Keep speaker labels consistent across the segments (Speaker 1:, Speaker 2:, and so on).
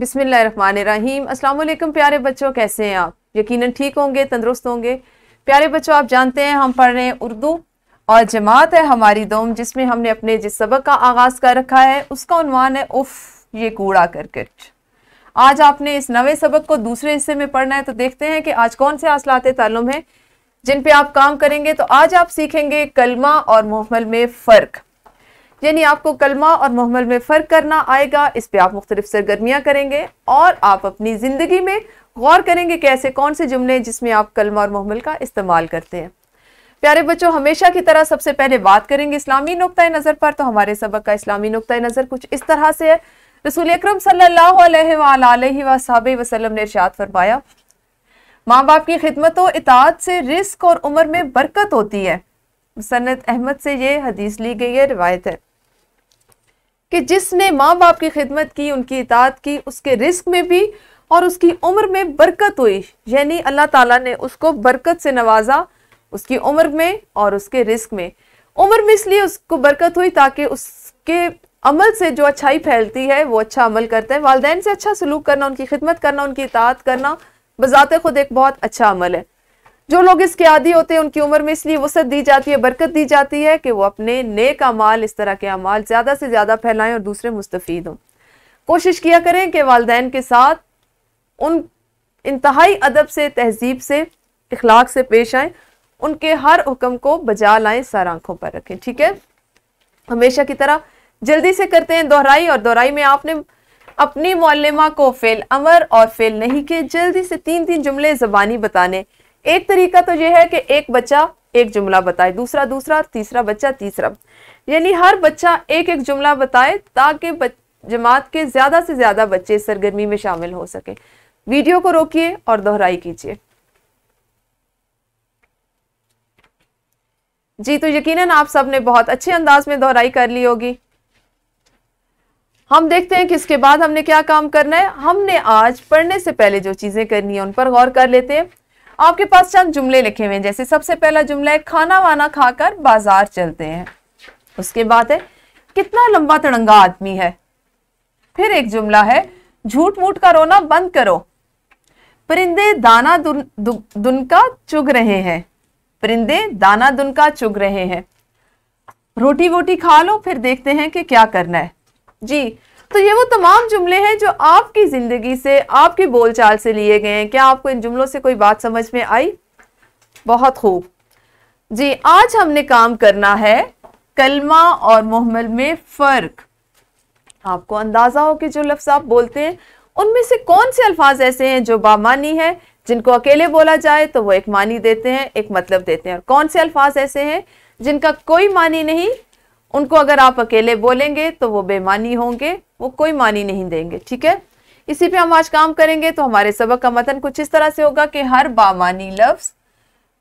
Speaker 1: बिसमीम अस्सलाम प्यारे बच्चों कैसे हैं आप यकीनन ठीक होंगे तंदरुस्त होंगे प्यारे बच्चों आप जानते हैं हम पढ़ रहे हैं उर्दू और जमात है हमारी दोम जिसमें हमने अपने जिस सबक का आगाज़ कर रखा है उसका उनवान है उफ़ ये कूड़ा करकट आज आपने इस नवे सबक को दूसरे हिस्से में पढ़ना है तो देखते हैं कि आज कौन से असलात तालुम हैं जिन पे आप काम करेंगे तो आज आप सीखेंगे कलमा और मोहमल में फ़र्क यानी आपको कलमा और मोहमल में फ़र्क करना आएगा इस पर आप मुख्तलिफ सरगर्मियाँ करेंगे और आप अपनी ज़िंदगी में गौर करेंगे कि ऐसे कौन से जुमले जिसमें आप कलमा और मोहमल का इस्तेमाल करते हैं प्यारे बच्चों हमेशा की तरह सबसे पहले बात करेंगे इस्लामी नुक़ नज़र पर तो हमारे सबक का इस्लामी नुक़ नज़र कुछ इस तरह से है रसूल अक्रम सब वसलम ने इर्शाद फरमाया माँ बाप की खिदमत इतात से रिस्क और उम्र में बरकत होती है सनत अहमद से ये हदीस ली गई है रिवायत है कि जिसने माँ बाप की खिदमत की उनकी इतात की उसके रिस्क में भी और उसकी उम्र में बरकत हुई यानी अल्लाह ताला ने उसको बरकत से नवाजा उसकी उम्र में और उसके रिस्क में उम्र में इसलिए उसको बरकत हुई ताकि उसके अमल से जो अच्छाई फैलती है वो अच्छा अमल करते हैं वालदेन से अच्छा सलूक करना उनकी खिदमत करना उनकी इतात करना बजात खुद एक बहुत अच्छा अमल है जो लोग इसके आदि होते हैं उनकी उम्र में इसलिए वसत दी जाती है बरकत दी जाती है कि वो अपने नेक अमाल इस तरह के अमाल ज़्यादा से ज़्यादा फैलाएं और दूसरे मुस्तफ़ हों कोशिश किया करें कि वालदेन के साथ उन इंतहाई अदब से तहजीब से इखलाक से पेश आए उनके हर हुक्म को बजा लाएं सर आंखों पर रखें ठीक है हमेशा की तरह जल्दी से करते हैं दोहराई और दोहराई में आपने अपनी मौलमा को फेल अमर और फेल नहीं के जल्दी से तीन तीन जुमले जबानी बताने एक तरीका तो यह है कि एक बच्चा एक जुमला बताए दूसरा दूसरा तीसरा बच्चा तीसरा यानी हर बच्चा एक एक जुमला बताए ताकि जमात के ज़्यादा से ज़्यादा बच्चे इस सरगर्मी में शामिल हो सके वीडियो को रोकिए और दोहराई कीजिए जी तो यकीनन आप सब ने बहुत अच्छे अंदाज में दोहराई कर ली होगी हम देखते हैं कि इसके बाद हमने क्या काम करना है हमने आज पढ़ने से पहले जो चीज़ें करनी है उन पर गौर कर लेते हैं आपके पास चंद जुमले लिखे हुए हैं जैसे सबसे पहला जुमला है खाना वाना खाकर बाजार चलते हैं उसके बाद है कितना लंबा तड़ंगा आदमी है फिर एक जुमला है झूठ मूठ का रोना बंद करो परिंदे दाना दुन, का चुग रहे हैं परिंदे दाना दुन का चुग रहे हैं रोटी वोटी खा लो फिर देखते हैं कि क्या करना है जी तो ये वो तमाम जुमले हैं जो आपकी ज़िंदगी से आपकी बोलचाल से लिए गए हैं क्या आपको इन जुमलों से कोई बात समझ में आई बहुत खूब जी आज हमने काम करना है कलमा और मोहमल में फ़र्क आपको अंदाज़ा हो कि जो लफ्ज़ आप बोलते हैं उनमें से कौन से अल्फाज ऐसे हैं जो बामानी है जिनको अकेले बोला जाए तो वो एक मानी देते हैं एक मतलब देते हैं और कौन से अल्फाज ऐसे हैं जिनका कोई मानी नहीं उनको अगर आप अकेले बोलेंगे तो वो बेमानी होंगे वो कोई मानी नहीं देंगे ठीक है इसी पे हम आज काम करेंगे तो हमारे सबक का मतन कुछ इस तरह से होगा कि हर बामानी लफ्ज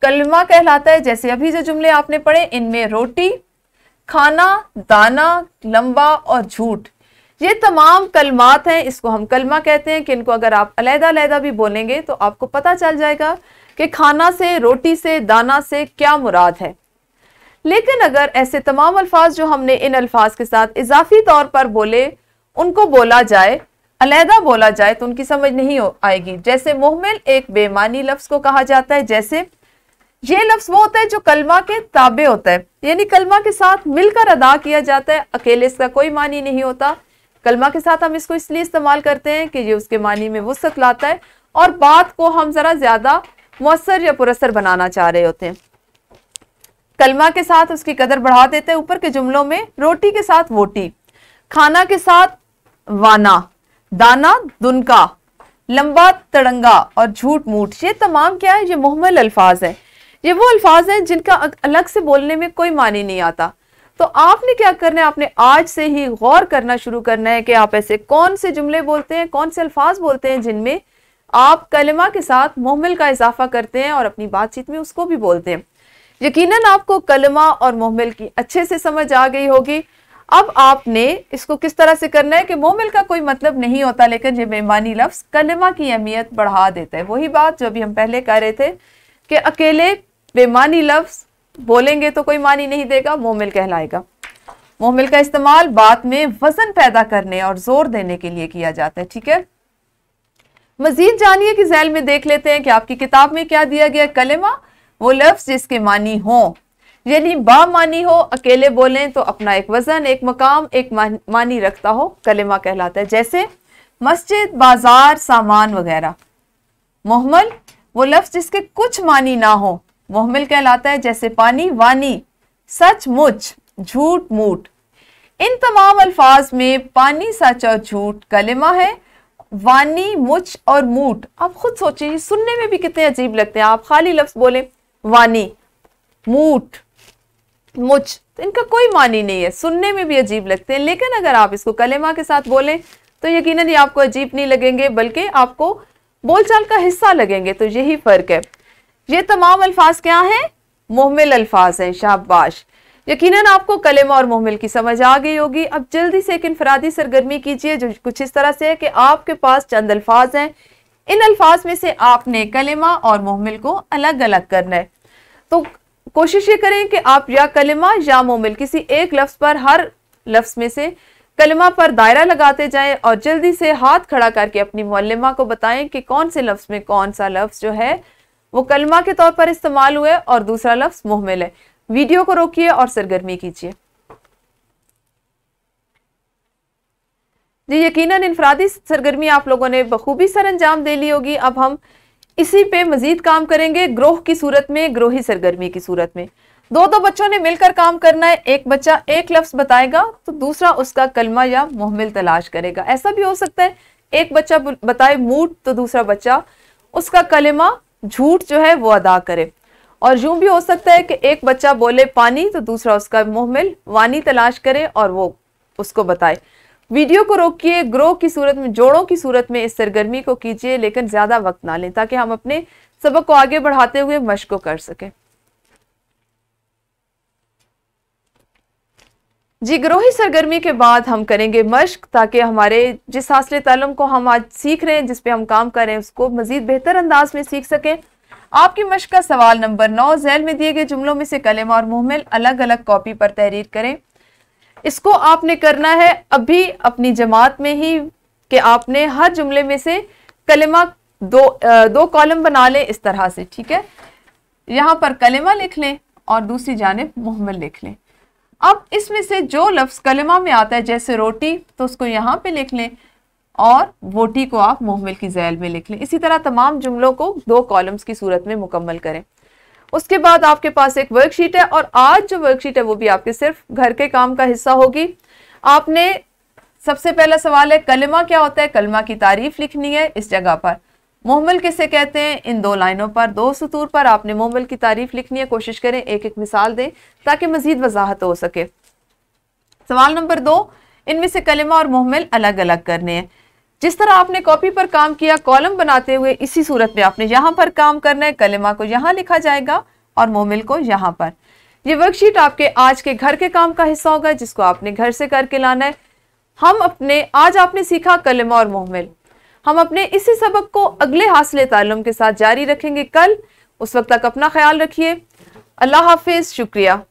Speaker 1: कलमा कहलाता है जैसे अभी जो जुमले आपने पढ़े इनमें रोटी खाना दाना लंबा और झूठ ये तमाम कलमात हैं इसको हम कलमा कहते हैं कि इनको अगर आप अलहदा अलहदा भी बोलेंगे तो आपको पता चल जाएगा कि खाना से रोटी से दाना से क्या मुराद है लेकिन अगर ऐसे तमाम अल्फाज जो हमने इन अल्फाज के साथ इजाफी तौर पर बोले उनको बोला जाए अलहदा बोला जाए तो उनकी समझ नहीं आएगी जैसे मोहमिल एक बेमानी लफ्ज को कहा जाता है जैसे ये लफ्ज वो होता है जो कलमा के ताबे होता है यानी कलमा के साथ मिलकर अदा किया जाता है अकेले इसका कोई मानी नहीं होता कलमा के साथ हम इसको इसलिए इस्तेमाल करते हैं कि ये उसके मानी में वसत लाता है और बात को हम ज़रा ज़्यादा मौसर या पुरसर बनाना चाह रहे होते हैं कलमा के साथ उसकी कदर बढ़ा देते हैं ऊपर के जुमलों में रोटी के साथ वोटी खाना के साथ वाना दाना दुनका लंबा तड़ंगा और झूठ मूठ ये तमाम क्या है ये मोहमल अल्फाज है ये वो अल्फाज हैं जिनका अलग से बोलने में कोई मानी नहीं आता तो आपने क्या करना है आपने आज से ही गौर करना शुरू करना है कि आप ऐसे कौन से जुमले बोलते हैं कौन से अल्फाज बोलते हैं जिनमें आप कलमा के साथ मोहमिल का इजाफा करते हैं और अपनी बातचीत में उसको भी बोलते हैं यकीनन आपको कलमा और मोहमिल की अच्छे से समझ आ गई होगी अब आपने इसको किस तरह से करना है कि मोमिल का कोई मतलब नहीं होता लेकिन ये बेमानी लफ्ज़ कलमा की अहमियत बढ़ा देता है वही बात जो अभी हम पहले कह रहे थे कि अकेले बेमानी लफ्ज़ बोलेंगे तो कोई मानी नहीं देगा मोमिल कहलाएगा मोमिल का इस्तेमाल बात में वजन पैदा करने और जोर देने के लिए किया जाता है ठीक है मजीद जानिए कि जैल में देख लेते हैं कि आपकी किताब में क्या दिया गया कलेमा वो लफ्ज़ जिसके मानी हों यानी बा मानी हो अकेले बोलें तो अपना एक वजन एक मकाम एक मानी रखता हो कलेमा कहलाता है जैसे मस्जिद बाजार सामान वगैरह मोहमल वो लफ्ज जिसके कुछ मानी ना हो मोहमल कहलाता है जैसे पानी वानी सच मुच झूठ मूठ इन तमाम अल्फाज में पानी सच और झूठ कलेमा है वानी मुच और मूठ आप खुद सोचिए सुनने में भी कितने अजीब लगते हैं आप खाली लफ्ज बोले वानी मूठ मुझ तो इनका कोई मानी नहीं है सुनने में भी अजीब लगते हैं लेकिन अगर आप इसको कलेमा के साथ बोलें तो यकीनन ये आपको अजीब नहीं लगेंगे बल्कि आपको बोलचाल का हिस्सा लगेंगे तो यही फ़र्क है ये तमाम अल्फाज क्या हैं मुहमिल अल्फाज हैं शाबाश यकीनन आपको कलेमा और मुहमिल की समझ आ गई होगी अब जल्दी से एक इनफरादी सरगर्मी कीजिए जो कुछ इस तरह से है कि आपके पास चंद अल्फाज हैं इन अल्फाज में से आपने कलेमा और मुहमिल को अलग अलग करना है तो कोशिश ये करें कि आप या कलिमा या मोमिल किसी एक लफ्ज़ पर हर लफ्ज़ में से कलमा पर दायरा लगाते जाएं और जल्दी से हाथ खड़ा करके अपनी मोलिमा को बताएं कि कौन से लफ्ज़ में कौन सा लफ्ज़ जो है वो कलमा के तौर पर इस्तेमाल हुआ और दूसरा लफ्ज़ मोहमिल है वीडियो को रोकिए और सरगर्मी कीजिए जी यकीनन इनफरादी सरगर्मी आप लोगों ने बखूबी सर अंजाम दे ली होगी अब हम इसी पे मजीद काम करेंगे ग्रोह की सूरत में ग्रोही सरगर्मी की सूरत में दो दो बच्चों ने मिलकर काम करना है एक बच्चा एक लफ्ज़ बताएगा तो दूसरा उसका कलमा या मोहमिल तलाश करेगा ऐसा भी हो सकता है एक बच्चा बताए मूड तो दूसरा बच्चा उसका कलमा झूठ जो है वो अदा करे और यूं भी हो सकता है कि एक बच्चा बोले पानी तो दूसरा उसका मोहमिल वानी तलाश करे और वो उसको बताए वीडियो को रोकिए ग्रो की सूरत में जोड़ों की सूरत में इस सरगर्मी को कीजिए लेकिन ज़्यादा वक्त ना लें ताकि हम अपने सबक को आगे बढ़ाते हुए मश को कर सकें जी ग्रोही सरगर्मी के बाद हम करेंगे मश्क ताकि हमारे जिस हासिल तलम को हम आज सीख रहे हैं जिस पे हम काम कर रहे हैं उसको मज़ीद बेहतर अंदाज में सीख सकें आपकी मश्क का सवाल नंबर नौ जैल में दिए गए जुमलों में से कलम और मुहमिल अलग अलग कॉपी पर तहरीर करें इसको आपने करना है अभी अपनी जमात में ही कि आपने हर जुमले में से कलमा दो दो कॉलम बना लें इस तरह से ठीक है यहाँ पर कलमा लिख लें और दूसरी जानब मोहम्मद लिख लें अब इसमें से जो लफ्ज़ कलमा में आता है जैसे रोटी तो उसको यहाँ पे लिख लें और वोटी को आप मुहम्मल की जैल में लिख लें इसी तरह तमाम जुमलों को दो कॉलम्स की सूरत में मुकम्मल करें उसके बाद आपके पास एक वर्कशीट है और आज जो वर्कशीट है वो भी आपके सिर्फ घर के काम का हिस्सा होगी आपने सबसे पहला सवाल है कलमा क्या होता है कलमा की तारीफ लिखनी है इस जगह पर मोहमल किसे कहते हैं इन दो लाइनों पर दो सतूर पर आपने मोहमल की तारीफ लिखनी है कोशिश करें एक एक मिसाल दें ताकि मजीद वजाहत हो सके सवाल नंबर दो इनमें से कलमा और मोहमल अलग अलग करने हैं जिस तरह आपने कॉपी पर काम किया कॉलम बनाते हुए इसी सूरत में आपने यहाँ पर काम करना है कलिमा को यहाँ लिखा जाएगा और मोमिल को यहाँ पर ये वर्कशीट आपके आज के घर के काम का हिस्सा होगा जिसको आपने घर से करके लाना है हम अपने आज आपने सीखा कलमा और मोहमिल हम अपने इसी सबक को अगले हासिल तालम के साथ जारी रखेंगे कल उस वक्त तक अपना ख्याल रखिए अल्लाह हाफिज़ शुक्रिया